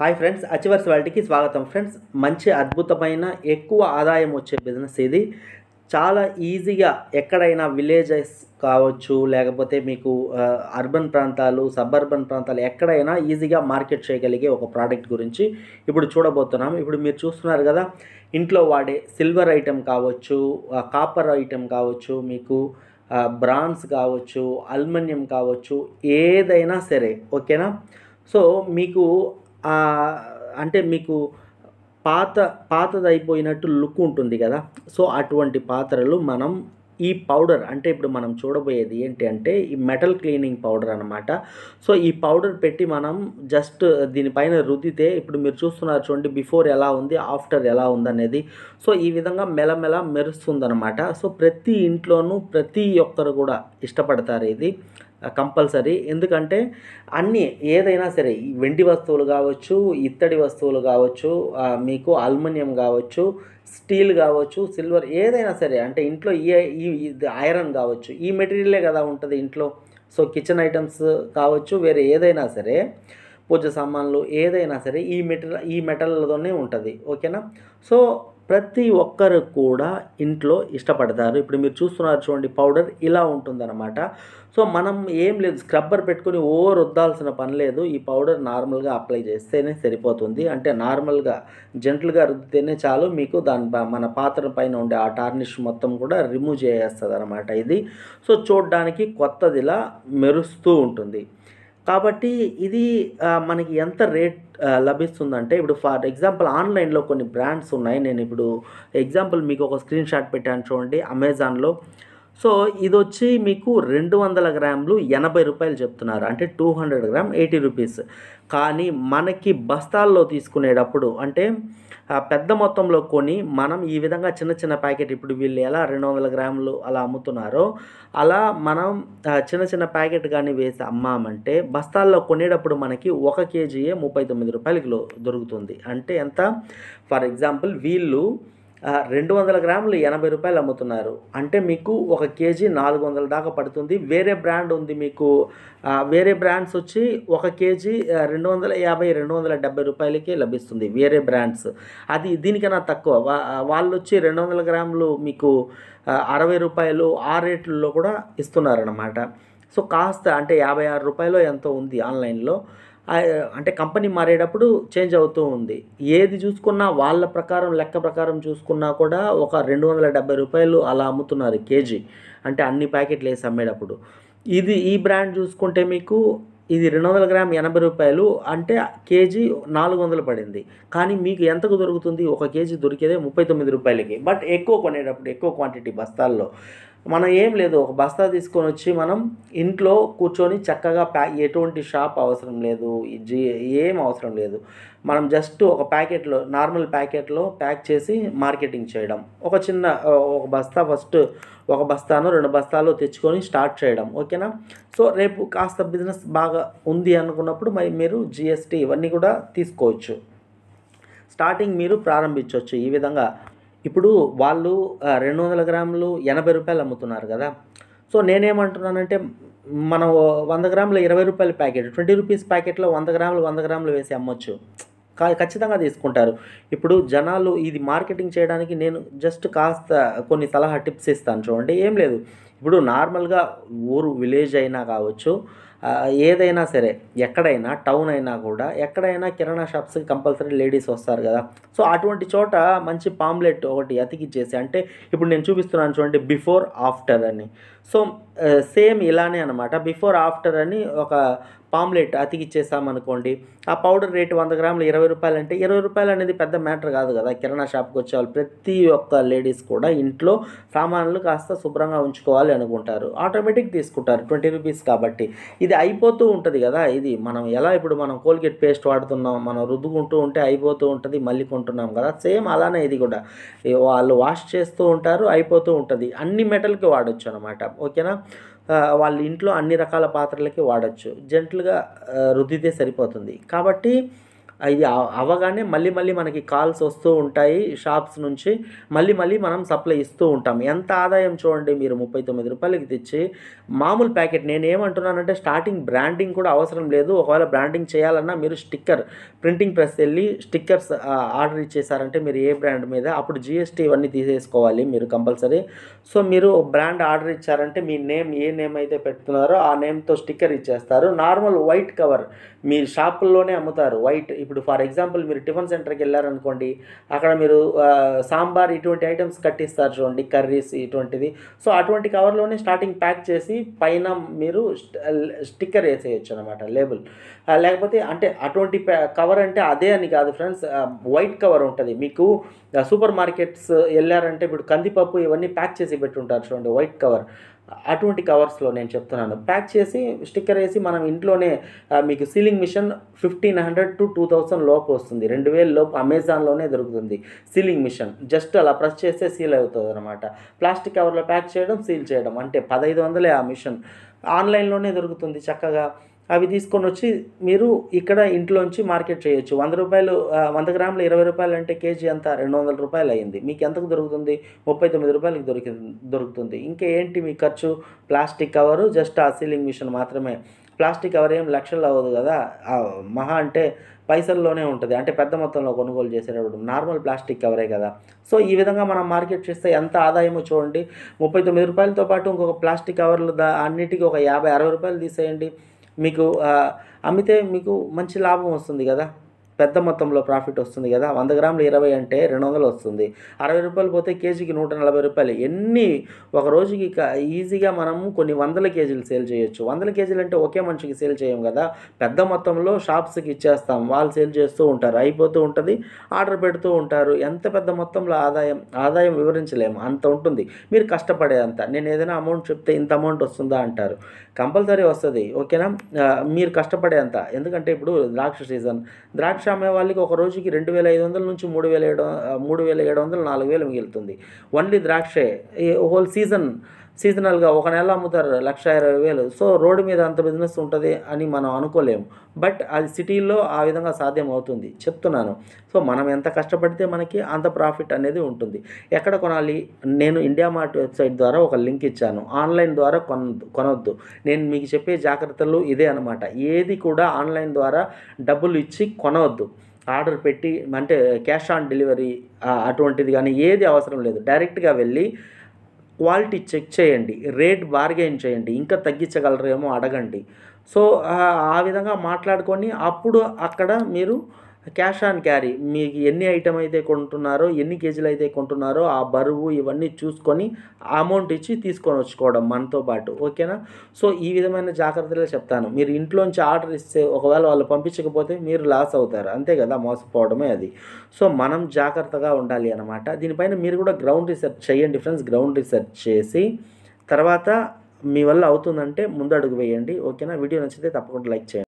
hi friends achievers వాళ్ళకి స్వాగతం friends మంచి అద్భుతమైన ఎక్కువ ఆదాయం వచ్చే బిజినెస్ ఇది చాలా ఈజీగా ఎక్కడైనా విలేజెస్ కావచ్చు లేకపోతే మీకు అర్బన్ ప్రాంతాలు సబర్బన్ ప్రాంతాలు ఎక్కడైనా ఈజీగా మార్కెట్ చేయగలిగే ఒక ప్రోడక్ట్ గురించి ఇప్పుడు చూడబోతున్నాం ఇప్పుడు మీరు చూస్తున్నారు కదా ఇంట్లో వాడే సిల్వర్ ఐటెం కావచ్చు కాపర్ ఐటెం కావచ్చు మీకు బ్రాన్స్ కావచ్చు అల్యూమినియం కావచ్చు ఏదైనా సరే ఓకేనా సో మీకు అంటే మీకు పాత పాతదైపోయినట్టు లుక్ ఉంటుంది కదా సో అటువంటి పాత్రలు మనం ఈ పౌడర్ అంటే ఇప్పుడు మనం చూడబోయేది ఏంటి అంటే ఈ మెటల్ క్లీనింగ్ పౌడర్ అనమాట సో ఈ పౌడర్ పెట్టి మనం జస్ట్ దీనిపైన రుద్దితే ఇప్పుడు మీరు చూస్తున్నారు చూడండి బిఫోర్ ఎలా ఉంది ఆఫ్టర్ ఎలా ఉందనేది సో ఈ విధంగా మెలమెల అనమాట సో ప్రతి ఇంట్లోనూ ప్రతి ఒక్కరు కూడా ఇష్టపడతారు ఇది కంపల్సరీ ఎందుకంటే అన్నీ ఏదైనా సరే వెండి వస్తువులు కావచ్చు ఇత్తడి వస్తువులు కావచ్చు మీకు అల్యూమినియం కావచ్చు స్టీల్ కావచ్చు సిల్వర్ ఏదైనా సరే అంటే ఇంట్లో ఈ ఐరన్ కావచ్చు ఈ మెటీరియలే కదా ఉంటుంది ఇంట్లో సో కిచెన్ ఐటమ్స్ కావచ్చు వేరే ఏదైనా సరే పూజ సామాన్లు ఏదైనా సరే ఈ మెటల్ ఈ మెటల్లతోనే ఉంటుంది ఓకేనా సో ప్రతి ఒక్కరు కూడా ఇంట్లో ఇష్టపడతారు ఇప్పుడు మీరు చూస్తున్నారు చూడండి పౌడర్ ఇలా ఉంటుందన్నమాట సో మనం ఏం లేదు స్క్రబ్బర్ పెట్టుకుని ఓ రుద్దాల్సిన పని లేదు ఈ పౌడర్ నార్మల్గా అప్లై చేస్తేనే సరిపోతుంది అంటే నార్మల్గా జెంట్లుగా రుద్దితేనే చాలు మీకు దాని మన పాత్ర పైన ఉండే ఆ టార్నిష్ మొత్తం కూడా రిమూవ్ చేసేస్తుంది అనమాట ఇది సో చూడడానికి కొత్తదిలా మెరుస్తూ ఉంటుంది కాబట్టి ఇది మనకి ఎంత రేట్ లభిస్తుందంటే ఇప్పుడు ఫర్ ఎగ్జాంపుల్ ఆన్లైన్లో కొన్ని బ్రాండ్స్ ఉన్నాయి నేను ఇప్పుడు ఎగ్జాంపుల్ మీకు ఒక స్క్రీన్ షాట్ పెట్టాను చూడండి అమెజాన్లో సో ఇది వచ్చి మీకు రెండు వందల గ్రాములు ఎనభై రూపాయలు చెప్తున్నారు అంటే two hundred gram eighty rupees కానీ మనకి బస్తాల్లో తీసుకునేటప్పుడు అంటే పెద్ద మొత్తంలో కొని మనం ఈ విధంగా చిన్న చిన్న ప్యాకెట్ ఇప్పుడు వీళ్ళు ఎలా రెండు వందల గ్రాములు అలా అమ్ముతున్నారో అలా మనం చిన్న చిన్న ప్యాకెట్ కానీ వేసి అమ్మామంటే బస్తాల్లో కొనేటప్పుడు మనకి ఒక కేజీయే ముప్పై తొమ్మిది రూపాయలు దొరుకుతుంది అంటే ఎంత ఫర్ ఎగ్జాంపుల్ వీళ్ళు రెండు వందల గ్రాములు ఎనభై రూపాయలు అమ్ముతున్నారు అంటే మీకు ఒక కేజీ నాలుగు వందల దాకా పడుతుంది వేరే బ్రాండ్ ఉంది మీకు వేరే బ్రాండ్స్ వచ్చి ఒక కేజీ రెండు వందల యాభై రెండు వందల డెబ్బై రూపాయలకే లభిస్తుంది వేరే బ్రాండ్స్ అది దీనికన్నా తక్కువ వాళ్ళు వచ్చి రెండు వందల గ్రాములు మీకు అరవై రూపాయలు ఆ రేట్లలో కూడా ఇస్తున్నారన్నమాట సో కాస్త అంటే యాభై ఆరు రూపాయలు ఎంతో ఉంది ఆన్లైన్లో అంటే కంపెనీ మారేటప్పుడు చేంజ్ అవుతూ ఉంది ఏది చూసుకున్నా వాళ్ళ ప్రకారం లెక్క ప్రకారం చూసుకున్నా కూడా ఒక రెండు వందల డెబ్బై రూపాయలు అలా అమ్ముతున్నారు కేజీ అంటే అన్ని ప్యాకెట్లు వేసి అమ్మేటప్పుడు ఇది ఈ బ్రాండ్ చూసుకుంటే మీకు ఇది రెండు వందల గ్రామ్ ఎనభై రూపాయలు అంటే కేజీ నాలుగు వందలు పడింది కానీ మీకు ఎంతకు దొరుకుతుంది ఒక కేజీ దొరికేదే ముప్పై తొమ్మిది రూపాయలకి బట్ ఎక్కువ కొనేటప్పుడు ఎక్కువ క్వాంటిటీ బస్తాల్లో మనం ఏం లేదు ఒక బస్తా తీసుకొని వచ్చి మనం ఇంట్లో కూర్చొని చక్కగా ప్యా ఎటువంటి షాప్ అవసరం లేదు జీ ఏం అవసరం లేదు మనం జస్ట్ ఒక ప్యాకెట్లో నార్మల్ ప్యాకెట్లో ప్యాక్ చేసి మార్కెటింగ్ చేయడం ఒక చిన్న ఒక బస్తా ఫస్ట్ ఒక బస్తాను రెండు బస్తాలు తెచ్చుకొని స్టార్ట్ చేయడం ఓకేనా సో రేపు కాస్త బిజినెస్ బాగా ఉంది అనుకున్నప్పుడు మరి మీరు జిఎస్టీ ఇవన్నీ కూడా తీసుకోవచ్చు స్టార్టింగ్ మీరు ప్రారంభించవచ్చు ఈ విధంగా ఇప్పుడు వాళ్ళు రెండు వందల గ్రాములు ఎనభై రూపాయలు అమ్ముతున్నారు కదా సో నేనేమంటున్నానంటే మనం వంద గ్రాములు ఇరవై రూపాయల ప్యాకెట్ ట్వంటీ రూపీస్ ప్యాకెట్లో వంద గ్రాములు వంద గ్రాములు వేసి అమ్మొచ్చు ఖచ్చితంగా తీసుకుంటారు ఇప్పుడు జనాలు ఇది మార్కెటింగ్ చేయడానికి నేను జస్ట్ కాస్త కొన్ని సలహా టిప్స్ ఇస్తాను చూడండి ఏం లేదు ఇప్పుడు నార్మల్గా ఊరు విలేజ్ అయినా కావచ్చు ఏదైనా సరే ఎక్కడైనా టౌన్ అయినా కూడా ఎక్కడైనా కిరాణా షాప్స్కి కంపల్సరీ లేడీస్ వస్తారు కదా సో అటువంటి చోట మంచి పాంప్లెట్ ఒకటి అతికిచ్చేసి అంటే ఇప్పుడు నేను చూపిస్తున్నాను చూడండి బిఫోర్ ఆఫ్టర్ అని సో సేమ్ ఇలానే అనమాట బిఫోర్ ఆఫ్టర్ అని ఒక పామ్లెట్ అతికిచ్చేసామనుకోండి ఆ పౌడర్ రేటు వంద గ్రాములు ఇరవై రూపాయలు అంటే ఇరవై రూపాయలు అనేది పెద్ద మ్యాటర్ కాదు కదా కిరాణా షాప్కి వచ్చే వాళ్ళు ప్రతి ఒక్క లేడీస్ కూడా ఇంట్లో సామాన్లు కాస్త శుభ్రంగా ఉంచుకోవాలి అనుకుంటారు ఆటోమేటిక్ తీసుకుంటారు ట్వంటీ రూపీస్ కాబట్టి ఇది అయిపోతూ ఉంటుంది కదా ఇది మనం ఎలా ఇప్పుడు మనం కోల్గేట్ పేస్ట్ వాడుతున్నాం మనం రుద్దుకుంటూ ఉంటే అయిపోతూ ఉంటుంది మళ్ళీ కొంటున్నాం కదా సేమ్ అలానే ఇది కూడా వాళ్ళు వాష్ చేస్తూ ఉంటారు అయిపోతూ ఉంటుంది అన్ని మెటల్కి వాడచ్చు అనమాట ఓకేనా వాళ్ళ ఇంట్లో అన్ని రకాల పాత్రలకి వాడచ్చు జెంట్లుగా రుద్దితే సరిపోతుంది కాబట్టి ఇది అవగానే మళ్ళీ మళ్ళీ మనకి కాల్స్ వస్తూ ఉంటాయి షాప్స్ నుంచి మళ్ళీ మళ్ళీ మనం సప్లై ఇస్తూ ఉంటాం ఎంత ఆదాయం చూడండి మీరు ముప్పై తొమ్మిది రూపాయలకి తెచ్చి మామూలు ప్యాకెట్ నేను ఏమంటున్నానంటే స్టార్టింగ్ బ్రాండింగ్ కూడా అవసరం లేదు ఒకవేళ బ్రాండింగ్ చేయాలన్నా మీరు స్టిక్కర్ ప్రింటింగ్ ప్రెస్ వెళ్ళి స్టిక్కర్స్ ఆర్డర్ ఇచ్చేసారంటే మీరు ఏ బ్రాండ్ మీద అప్పుడు జిఎస్టీ ఇవన్నీ తీసేసుకోవాలి మీరు కంపల్సరీ సో మీరు బ్రాండ్ ఆర్డర్ ఇచ్చారంటే మీ నేమ్ ఏ నేమ్ అయితే పెడుతున్నారో ఆ నేమ్తో స్టిక్కర్ ఇచ్చేస్తారు నార్మల్ వైట్ కవర్ మీ షాపుల్లోనే అమ్ముతారు వైట్ ఇప్పుడు ఫర్ ఎగ్జాంపుల్ మీరు టిఫిన్ సెంటర్కి వెళ్ళారనుకోండి అక్కడ మీరు సాంబార్ ఇటువంటి ఐటమ్స్ కట్టిస్తారు చూడండి కర్రీస్ ఇటువంటిది సో అటువంటి కవర్లోనే స్టార్టింగ్ ప్యాక్ చేసి పైన మీరు స్టిక్కర్ వేసేయచ్చు అనమాట లేబుల్ లేకపోతే అంటే అటువంటి కవర్ అంటే అదే అని కాదు ఫ్రెండ్స్ వైట్ కవర్ ఉంటుంది మీకు సూపర్ మార్కెట్స్ వెళ్ళారంటే ఇప్పుడు కందిపప్పు ఇవన్నీ ప్యాక్ చేసి పెట్టుంటారు చూడండి వైట్ కవర్ అటువంటి కవర్స్లో నేను చెప్తున్నాను ప్యాక్ చేసి స్టిక్కర్ వేసి మనం ఇంట్లోనే మీకు sealing machine fifteen hundred to two thousand లోపు వస్తుంది రెండు వేల లోపు అమెజాన్లోనే దొరుకుతుంది సీలింగ్ మిషన్ జస్ట్ అలా ప్రెస్ చేస్తే సీల్ అవుతుంది అనమాట ప్లాస్టిక్ కవర్లో ప్యాక్ చేయడం సీల్ చేయడం అంటే పదహైదు వందలే ఆ మిషన్ ఆన్లైన్లోనే దొరుకుతుంది చక్కగా అవి తీసుకొని వచ్చి మీరు ఇక్కడ ఇంట్లోంచి మార్కెట్ చేయొచ్చు వంద రూపాయలు వంద గ్రాములు ఇరవై రూపాయలు అంటే కేజీ అంత రెండు వందల రూపాయలు అయింది మీకు ఎంతకు దొరుకుతుంది ముప్పై తొమ్మిది రూపాయలకి దొరికి దొరుకుతుంది ఇంకా ఏంటి మీ ఖర్చు ప్లాస్టిక్ కవరు జస్ట్ ఆ సీలింగ్ మిషన్ మాత్రమే ప్లాస్టిక్ కవర్ ఏం లక్షల్లో అవ్వదు కదా మహా అంటే పైసల్లోనే ఉంటుంది అంటే పెద్ద మొత్తంలో కొనుగోలు చేసేటప్పుడు నార్మల్ ప్లాస్టిక్ కవరే కదా సో ఈ విధంగా మనం మార్కెట్ చేస్తే ఎంత ఆదాయమో చూడండి ముప్పై తొమ్మిది రూపాయలతో పాటు ఇంకొక ప్లాస్టిక్ కవర్లు దా అన్నిటికీ ఒక యాభై అరవై రూపాయలు తీసేయండి మీకు అమ్మితే మీకు మంచి లాభం వస్తుంది కదా పెద్ద మొత్తంలో ప్రాఫిట్ వస్తుంది కదా వంద గ్రాములు ఇరవై అంటే రెండు వందలు వస్తుంది అరవై రూపాయలు పోతే కేజీకి నూట నలభై రూపాయలు ఎన్ని ఒక రోజుకి ఈజీగా మనం కొన్ని వందల కేజీలు సేల్ చేయొచ్చు వందల కేజీలు అంటే ఒకే మనిషికి సేల్ చేయం కదా పెద్ద మొత్తంలో షాప్స్కి ఇచ్చేస్తాం వాళ్ళు సేల్ చేస్తూ ఉంటారు అయిపోతూ ఉంటుంది ఆర్డర్ పెడుతూ ఉంటారు ఎంత పెద్ద మొత్తంలో ఆదాయం ఆదాయం వివరించలేము అంత ఉంటుంది మీరు కష్టపడేదంత నేను ఏదైనా అమౌంట్ చెప్తే ఇంత అమౌంట్ వస్తుందా అంటారు కంపల్సరీ వస్తుంది ఓకేనా మీరు కష్టపడేంత ఎందుకంటే ఇప్పుడు ద్రాక్ష సీజన్ ద్రాక్ష ద్రాక్ష అమ్మే వాళ్ళకి ఒక రోజుకి రెండు వేల ఐదు వందల నుంచి మూడు వేల ఏడు మూడు వేల ఏడు వందలు నాలుగు వేలు మిగులుతుంది ఓన్లీ ద్రాక్షే హోల్ సీజన్ సీజనల్గా ఒక నెల అమ్ముతారు లక్ష ఇరవై వేలు సో రోడ్డు మీద అంత బిజినెస్ ఉంటుంది అని మనం అనుకోలేము బట్ అది సిటీల్లో ఆ విధంగా సాధ్యం అవుతుంది చెప్తున్నాను సో మనం ఎంత కష్టపడితే మనకి అంత ప్రాఫిట్ అనేది ఉంటుంది ఎక్కడ కొనాలి నేను ఇండియా మార్ట్ వెబ్సైట్ ద్వారా ఒక లింక్ ఇచ్చాను ఆన్లైన్ ద్వారా కొన కొనొద్దు నేను మీకు చెప్పే జాగ్రత్తలు ఇదే అనమాట ఏది కూడా ఆన్లైన్ ద్వారా డబ్బులు ఇచ్చి కొనవద్దు ఆర్డర్ పెట్టి అంటే క్యాష్ ఆన్ డెలివరీ అటువంటిది కానీ ఏది అవసరం లేదు డైరెక్ట్గా వెళ్ళి క్వాలిటీ చెక్ చేయండి రేట్ బార్గెయిన్ చేయండి ఇంకా తగ్గించగలరేమో అడగండి సో ఆ విధంగా మాట్లాడుకొని అప్పుడు అక్కడ మీరు క్యాష్ ఆన్ క్యారీ మీకు ఎన్ని ఐటమ్ అయితే కొంటున్నారో ఎన్ని కేజీలు అయితే కొంటున్నారో ఆ బరువు ఇవన్నీ చూసుకొని అమౌంట్ ఇచ్చి తీసుకొని వచ్చుకోవడం మనతో పాటు ఓకేనా సో ఈ విధమైన జాగ్రత్తలే చెప్తాను మీరు ఇంట్లోంచి ఆర్డర్ ఇస్తే ఒకవేళ వాళ్ళు పంపించకపోతే మీరు లాస్ అవుతారు అంతే కదా మోసపోవడమే అది సో మనం జాగ్రత్తగా ఉండాలి అనమాట దీనిపైన మీరు కూడా గ్రౌండ్ రీసెర్చ్ చేయండి ఫ్రెండ్స్ గ్రౌండ్ రీసెర్చ్ చేసి తర్వాత మీ వల్ల అవుతుందంటే ముందడుగు వేయండి ఓకేనా వీడియో నచ్చితే తప్పకుండా లైక్ చేయండి